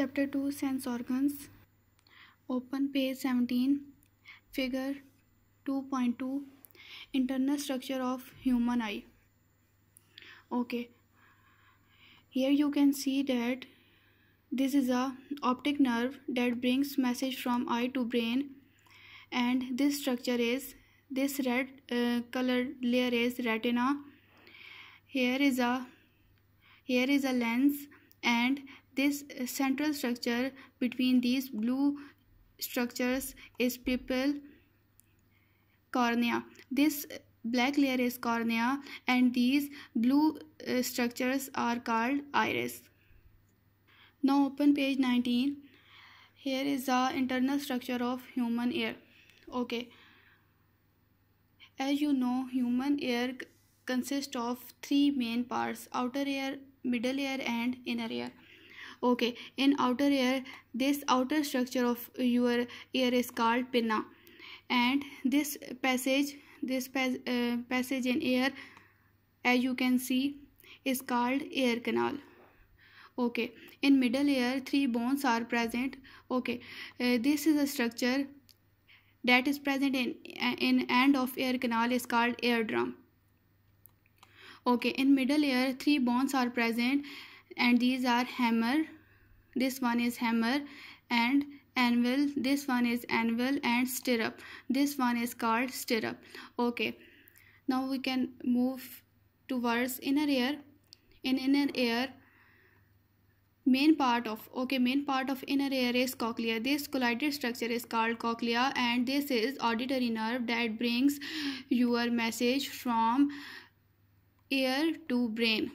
chapter 2 sense organs open page 17 figure 2.2 internal structure of human eye okay here you can see that this is a optic nerve that brings message from eye to brain and this structure is this red uh, colored layer is retina here is a here is a lens and this central structure between these blue structures is pupil cornea. This black layer is cornea and these blue uh, structures are called iris. Now open page 19. Here is the internal structure of human ear. Okay. As you know, human ear consists of three main parts outer ear, middle ear, and inner ear okay in outer ear this outer structure of your ear is called pinna and this passage this uh, passage in ear, as you can see is called ear canal okay in middle ear three bones are present okay uh, this is a structure that is present in in end of ear canal is called eardrum okay in middle ear three bones are present and these are hammer this one is hammer and anvil this one is anvil and stirrup this one is called stirrup okay now we can move towards inner ear in inner ear main part of okay main part of inner ear is cochlea this colloidal structure is called cochlea and this is auditory nerve that brings your message from ear to brain